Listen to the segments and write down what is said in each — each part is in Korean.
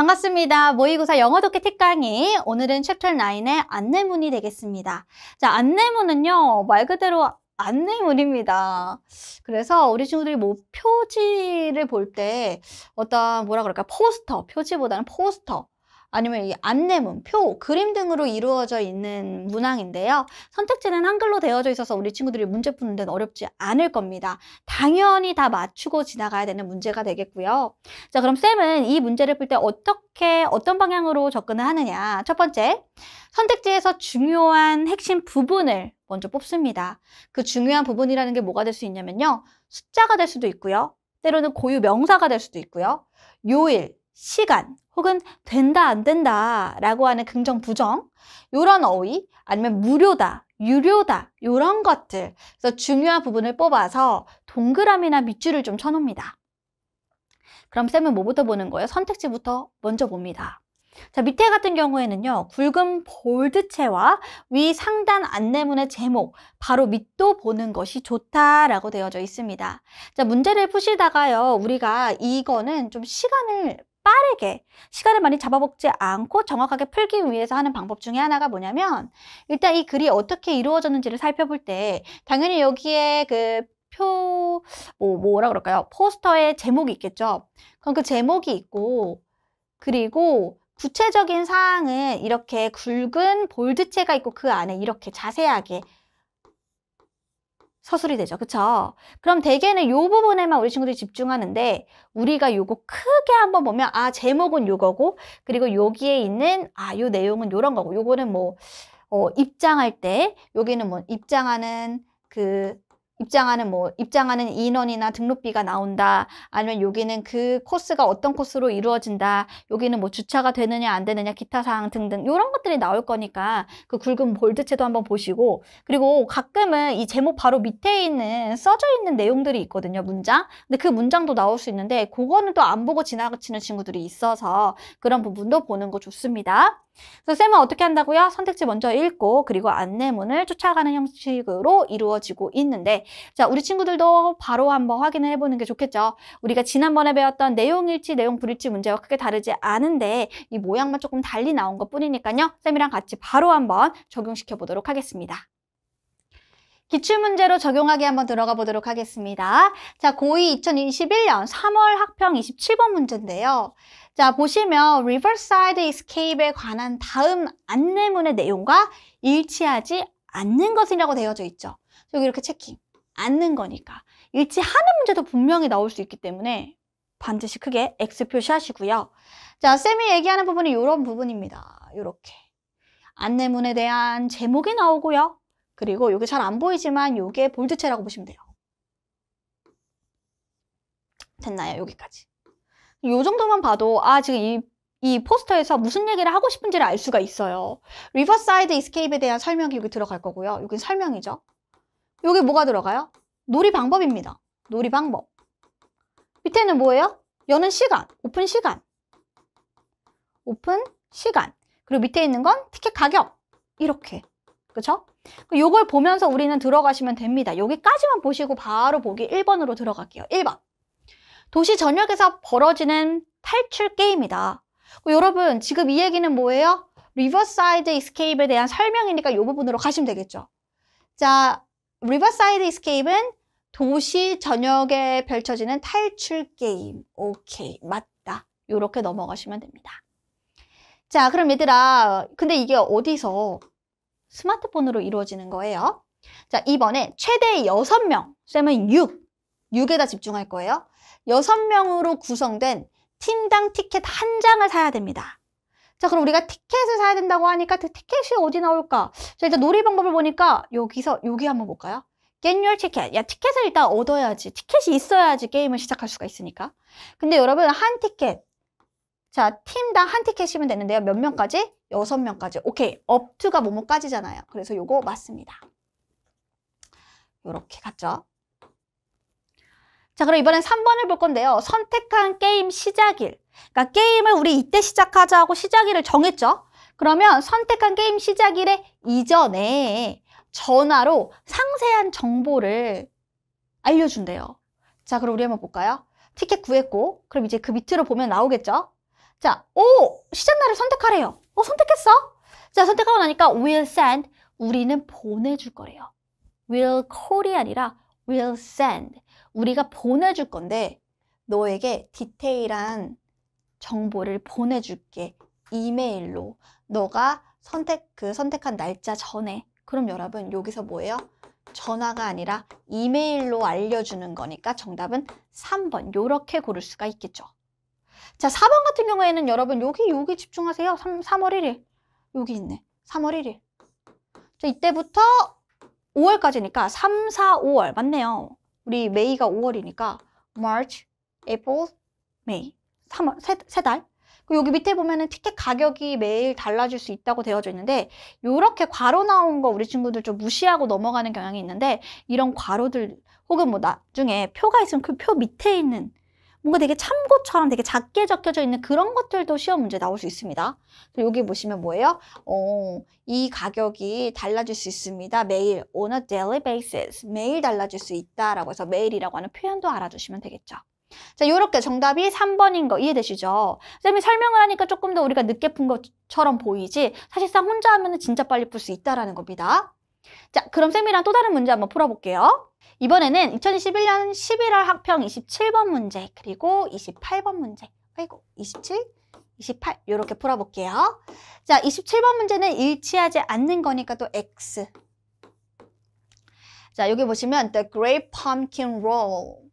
반갑습니다. 모의고사 영어 독해 특강이 오늘은 챕터 9의 안내문이 되겠습니다. 자, 안내문은요, 말 그대로 안내문입니다. 그래서 우리 친구들이 뭐 표지를 볼 때 어떤 뭐라 그럴까, 포스터, 표지보다는 포스터, 아니면 이 안내문, 표, 그림 등으로 이루어져 있는 문항인데요. 선택지는 한글로 되어져 있어서 우리 친구들이 문제 푸는 데는 어렵지 않을 겁니다. 당연히 다 맞추고 지나가야 되는 문제가 되겠고요. 자, 그럼 쌤은 이 문제를 풀 때 어떻게, 어떤 방향으로 접근을 하느냐. 첫 번째, 선택지에서 중요한 핵심 부분을 먼저 뽑습니다. 그 중요한 부분이라는 게 뭐가 될 수 있냐면요. 숫자가 될 수도 있고요. 때로는 고유 명사가 될 수도 있고요. 요일, 시간 혹은 된다 안 된다 라고 하는 긍정 부정 요런 어휘 아니면 무료다 유료다 요런 것들 그래서 중요한 부분을 뽑아서 동그라미나 밑줄을 좀 쳐놓습니다 그럼 쌤은 뭐부터 보는 거예요? 선택지부터 먼저 봅니다 자 밑에 같은 경우에는요 굵은 볼드체와 위 상단 안내문의 제목 바로 밑도 보는 것이 좋다라고 되어져 있습니다 자 문제를 푸시다가요 우리가 이거는 좀 시간을 빠르게 시간을 많이 잡아먹지 않고 정확하게 풀기 위해서 하는 방법 중에 하나가 뭐냐면 일단 이 글이 어떻게 이루어졌는지를 살펴볼 때 당연히 여기에 그 표, 뭐, 뭐라 그럴까요? 포스터에 제목이 있겠죠? 그럼 그 제목이 있고 그리고 구체적인 사항은 이렇게 굵은 볼드체가 있고 그 안에 이렇게 자세하게 서술이 되죠. 그쵸? 그럼 대개는 요 부분에만 우리 친구들이 집중하는데 우리가 요거 크게 한번 보면 아 제목은 요거고 그리고 여기에 있는 아 요 내용은 요런 거고 요거는 뭐 어, 입장할 때 여기는 뭐 입장하는 그 입장하는 뭐 입장하는 인원이나 등록비가 나온다. 아니면 여기는 그 코스가 어떤 코스로 이루어진다. 여기는 뭐 주차가 되느냐 안 되느냐 기타 사항 등등 이런 것들이 나올 거니까 그 굵은 볼드체도 한번 보시고 그리고 가끔은 이 제목 바로 밑에 있는 써져 있는 내용들이 있거든요. 문장. 근데 그 문장도 나올 수 있는데 그거는 또 안 보고 지나치는 친구들이 있어서 그런 부분도 보는 거 좋습니다. 그래서 쌤은 어떻게 한다고요? 선택지 먼저 읽고 그리고 안내문을 쫓아가는 형식으로 이루어지고 있는데 자 우리 친구들도 바로 한번 확인을 해보는 게 좋겠죠. 우리가 지난번에 배웠던 내용 일치, 내용 불일치 문제와 크게 다르지 않은데 이 모양만 조금 달리 나온 것뿐이니까요. 쌤이랑 같이 바로 한번 적용시켜 보도록 하겠습니다. 기출문제로 적용하기 한번 들어가 보도록 하겠습니다. 자, 고2 2021년 3월 학평 27번 문제인데요. 자, 보시면 Riverside Escape에 관한 다음 안내문의 내용과 일치하지 않는 것이라고 되어져 있죠. 여기 이렇게 체킹. 않는 거니까. 일치하는 문제도 분명히 나올 수 있기 때문에 반드시 크게 X 표시하시고요. 자, 쌤이 얘기하는 부분이 이런 부분입니다. 이렇게. 안내문에 대한 제목이 나오고요. 그리고 이게 잘 안 보이지만 이게 볼드체라고 보시면 돼요. 됐나요? 여기까지. 이 정도만 봐도 아 지금 이, 이 포스터에서 무슨 얘기를 하고 싶은지를 알 수가 있어요. 리버사이드 이스케이프에 대한 설명이 여기 들어갈 거고요. 여기 설명이죠. 여기 뭐가 들어가요? 놀이 방법입니다. 놀이 방법. 밑에는 뭐예요? 여는 시간, 오픈 시간. 오픈 시간. 그리고 밑에 있는 건 티켓 가격. 이렇게. 그쵸? 그러니까 요걸 보면서 우리는 들어가시면 됩니다. 여기까지만 보시고 바로 보기 1번으로 들어갈게요. 1번. 도시 전역에서 벌어지는 탈출 게임이다. 어, 여러분 지금 이 얘기는 뭐예요? 리버사이드 이스케이프에 대한 설명이니까 이 부분으로 가시면 되겠죠. 자, 리버사이드 이스케이프는 도시 전역에 펼쳐지는 탈출 게임. 오케이, 맞다. 이렇게 넘어가시면 됩니다. 자, 그럼 얘들아, 근데 이게 어디서 스마트폰으로 이루어지는 거예요. 자, 이번에 최대 6명, 쌤은 6, 6에다 집중할 거예요. 6명으로 구성된 팀당 티켓 한 장을 사야 됩니다. 자, 그럼 우리가 티켓을 사야 된다고 하니까 그 티켓이 어디 나올까? 자, 일단 놀이 방법을 보니까 여기서 여기 한번 볼까요? Get your ticket. 야, 티켓을 일단 얻어야지. 티켓이 있어야지 게임을 시작할 수가 있으니까. 근데 여러분, 한 티켓, 자, 팀당 한 티켓이면 되는데요. 몇 명까지? 여섯 명까지. 오케이. 업투가 뭐뭐까지잖아요. 그래서 요거 맞습니다. 요렇게 갔죠. 자, 그럼 이번엔 3번을 볼 건데요. 선택한 게임 시작일. 그러니까 게임을 우리 이때 시작하자 하고 시작일을 정했죠. 그러면 선택한 게임 시작일에 이전에 전화로 상세한 정보를 알려준대요. 자, 그럼 우리 한번 볼까요? 티켓 구했고, 그럼 이제 그 밑으로 보면 나오겠죠? 자, 오! 시작날을 선택하래요. 어, 선택했어? 자, 선택하고 나니까 will send. 우리는 보내줄 거래요. will call이 아니라 will send. 우리가 보내줄 건데 너에게 디테일한 정보를 보내줄게. 이메일로. 너가 선택, 그 선택한 날짜 전에. 그럼 여러분, 여기서 뭐예요? 전화가 아니라 이메일로 알려주는 거니까 정답은 3번. 이렇게 고를 수가 있겠죠. 자, 4번 같은 경우에는 여러분 여기 여기 집중하세요. 3, 3월 1일. 여기 있네. 3월 1일. 자, 이때부터 5월까지니까 3, 4, 5월 맞네요. 우리 메이가 5월이니까 March, April, May 3월 세, 세 달. 여기 밑에 보면은 티켓 가격이 매일 달라질 수 있다고 되어져 있는데 이렇게 괄호 나온 거 우리 친구들 좀 무시하고 넘어가는 경향이 있는데 이런 괄호들 혹은 뭐 나중에 표가 있으면 그 표 밑에 있는 뭔가 되게 참고처럼 되게 작게 적혀져 있는 그런 것들도 시험 문제 나올 수 있습니다. 여기 보시면 뭐예요? 어, 이 가격이 달라질 수 있습니다. 매일 on a daily basis 매일 달라질 수 있다라고 해서 매일이라고 하는 표현도 알아주시면 되겠죠. 자, 요렇게 정답이 3번인 거 이해되시죠? 쌤이 설명을 하니까 조금 더 우리가 늦게 푼 것처럼 보이지 사실상 혼자 하면 은 진짜 빨리 풀 수 있다라는 겁니다. 자, 그럼 쌤이랑 또 다른 문제 한번 풀어볼게요. 이번에는 2021년 11월 학평 27번 문제 그리고 28번 문제 아이고 27, 28 이렇게 풀어볼게요. 자 27번 문제는 일치하지 않는 거니까 또 X 자 여기 보시면 The Great Pumpkin Roll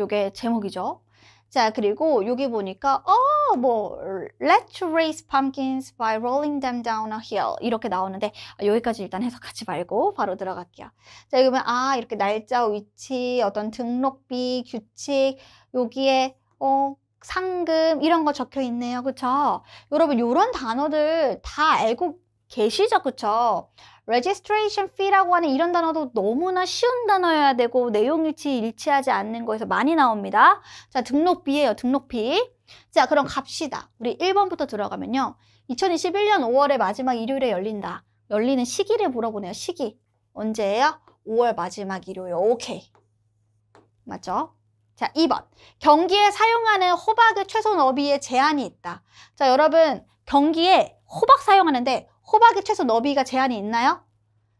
이게 제목이죠. 자, 그리고 여기 보니까 어, 뭐 let's raise pumpkins by rolling them down a hill 이렇게 나오는데 아, 여기까지 일단 해석하지 말고 바로 들어갈게요. 자, 그러면 아, 이렇게 날짜, 위치, 어떤 등록비, 규칙 여기에 어, 상금 이런 거 적혀 있네요. 그렇죠? 여러분 이런 단어들 다 알고 계시죠, 그쵸? registration fee라고 하는 이런 단어도 너무나 쉬운 단어여야 되고 내용일치 일치하지 않는 거에서 많이 나옵니다. 자, 등록비예요, 등록비. 자, 그럼 갑시다. 우리 1번부터 들어가면요. 2021년 5월의 마지막 일요일에 열린다. 열리는 시기를 물어보네요, 시기. 언제예요? 5월 마지막 일요일, 오케이. 맞죠? 자, 2번. 경기에 사용하는 호박의 최소 너비에 제한이 있다. 자, 여러분, 경기에 호박 사용하는데 호박의 최소 너비가 제한이 있나요?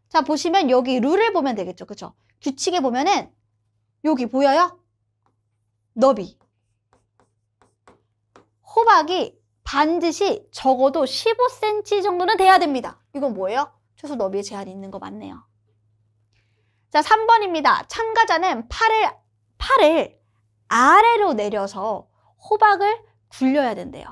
자, 보시면 여기 룰을 보면 되겠죠. 그쵸? 규칙에 보면은 여기 보여요? 너비. 호박이 반드시 적어도 15cm 정도는 돼야 됩니다. 이건 뭐예요? 최소 너비에 제한이 있는 거 맞네요. 자, 3번입니다. 참가자는 팔을, 팔을 아래로 내려서 호박을 굴려야 된대요.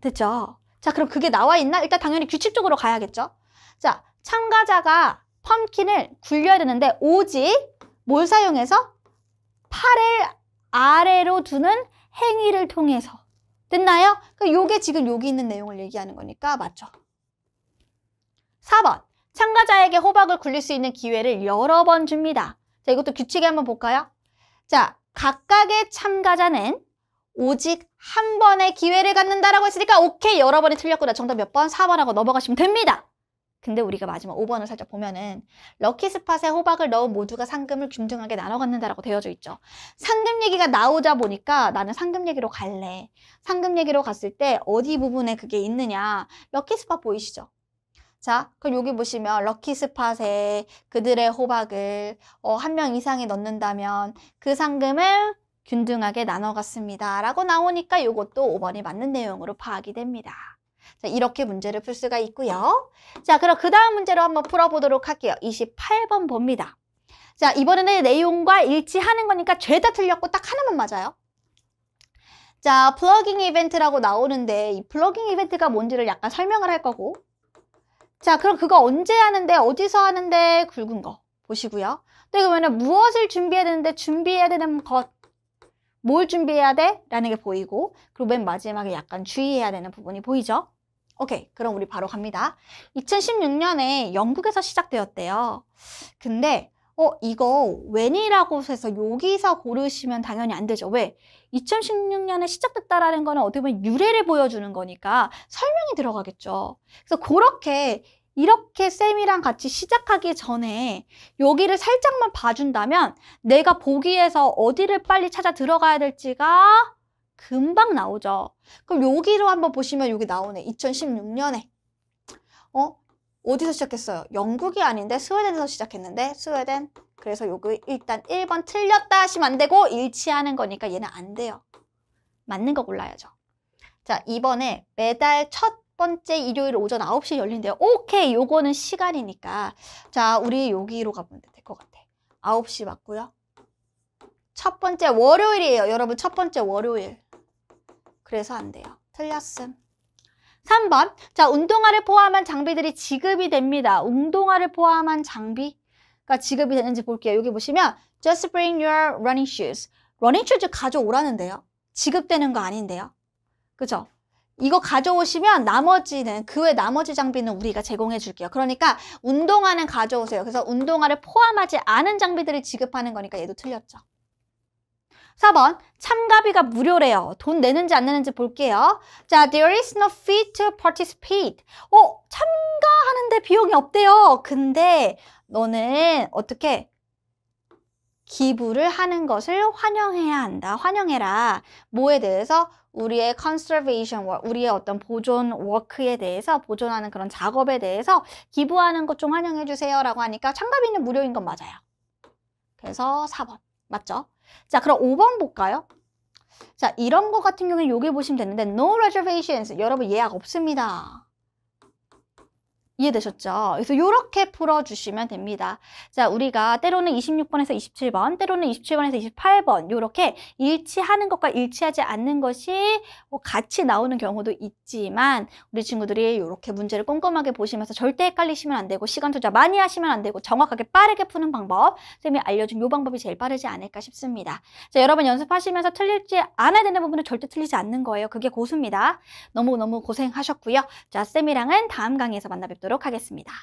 됐죠? 자, 그럼 그게 나와 있나? 일단 당연히 규칙적으로 가야겠죠. 자, 참가자가 펌킨을 굴려야 되는데 오직 뭘 사용해서 팔을 아래로 두는 행위를 통해서 됐나요? 그러니까 요게 지금 여기 있는 내용을 얘기하는 거니까 맞죠. 4번 참가자에게 호박을 굴릴 수 있는 기회를 여러 번 줍니다. 자 이것도 규칙에 한번 볼까요? 자 각각의 참가자는 오직 한 번의 기회를 갖는다라고 했으니까 오케이 여러 번이 틀렸구나. 정답 몇 번? 4번 하고 넘어가시면 됩니다. 근데 우리가 마지막 5번을 살짝 보면은 럭키 스팟에 호박을 넣은 모두가 상금을 균등하게 나눠 갖는다라고 되어져 있죠. 상금 얘기가 나오자 보니까 나는 상금 얘기로 갈래. 상금 얘기로 갔을 때 어디 부분에 그게 있느냐. 럭키 스팟 보이시죠? 자, 그럼 여기 보시면 럭키 스팟에 그들의 호박을 어, 한 명 이상이 넣는다면 그 상금을 균등하게 나눠갔습니다. 라고 나오니까 이것도 5번이 맞는 내용으로 파악이 됩니다. 자, 이렇게 문제를 풀 수가 있고요. 자, 그럼 그 다음 문제로 한번 풀어보도록 할게요. 28번 봅니다. 자, 이번에는 내용과 일치하는 거니까 죄다 틀렸고 딱 하나만 맞아요. 자, 플러깅 이벤트라고 나오는데 이 플러깅 이벤트가 뭔지를 약간 설명을 할 거고 자, 그럼 그거 언제 하는데 어디서 하는데 굵은 거 보시고요. 네, 그러면 무엇을 준비해야 되는데 준비해야 되는 것뭘 준비해야 돼? 라는 게 보이고 그리고 맨 마지막에 약간 주의해야 되는 부분이 보이죠? 오케이 그럼 우리 바로 갑니다 2016년에 영국에서 시작되었대요 근데 어 이거 웬이라고 해서 여기서 고르시면 당연히 안 되죠 왜? 2016년에 시작됐다라는 거는 어떻게 보면 유래를 보여주는 거니까 설명이 들어가겠죠 그래서 그렇게 이렇게 쌤이랑 같이 시작하기 전에 여기를 살짝만 봐준다면 내가 보기에서 어디를 빨리 찾아 들어가야 될지가 금방 나오죠. 그럼 여기로 한번 보시면 여기 나오네. 2016년에. 어? 어디서 시작했어요? 영국이 아닌데 스웨덴에서 시작했는데 스웨덴. 그래서 여기 일단 1번 틀렸다 하시면 안 되고 일치하는 거니까 얘는 안 돼요. 맞는 거 골라야죠. 자, 이번에 매달 첫 번째 일요일 오전 9시 열린대요. 오케이, 요거는 시간이니까. 자, 우리 여기로 가면 될 것 같아. 9시 맞고요. 첫 번째 월요일이에요. 여러분, 첫 번째 월요일. 그래서 안 돼요. 틀렸음. 3번. 자, 운동화를 포함한 장비들이 지급이 됩니다. 운동화를 포함한 장비가 지급이 되는지 볼게요. 여기 보시면 just bring your running shoes. running shoes 가져오라는데요. 지급되는 거 아닌데요. 그죠? 이거 가져오시면 나머지는 그 외 나머지 장비는 우리가 제공해 줄게요. 그러니까 운동화는 가져오세요. 그래서 운동화를 포함하지 않은 장비들을 지급하는 거니까 얘도 틀렸죠. 4번 참가비가 무료래요. 돈 내는지 안 내는지 볼게요. 자, there is no fee to participate. 어, 참가하는데 비용이 없대요. 근데 너는 어떻게 기부를 하는 것을 환영해야 한다. 환영해라. 뭐에 대해서 우리의 conservation work, 우리의 어떤 보존 워크에 대해서 보존하는 그런 작업에 대해서 기부하는 것 좀 환영해 주세요라고 하니까 참가비는 무료인 건 맞아요. 그래서 4번. 맞죠? 자, 그럼 5번 볼까요? 자, 이런 거 같은 경우는 여기 보시면 되는데 no reservations. 여러분 예약 없습니다. 이해되셨죠? 그래서 이렇게 풀어주시면 됩니다. 자, 우리가 때로는 26번에서 27번, 때로는 27번에서 28번 이렇게 일치하는 것과 일치하지 않는 것이 뭐 같이 나오는 경우도 있지만 우리 친구들이 이렇게 문제를 꼼꼼하게 보시면서 절대 헷갈리시면 안 되고 시간 투자 많이 하시면 안 되고 정확하게 빠르게 푸는 방법 선생님이 알려준 이 방법이 제일 빠르지 않을까 싶습니다. 자, 여러분 연습하시면서 틀릴지 않아야 되는 부분은 절대 틀리지 않는 거예요. 그게 고수입니다. 너무너무 고생하셨고요. 자, 쌤이랑은 다음 강의에서 만나 뵙도록 하겠습니다.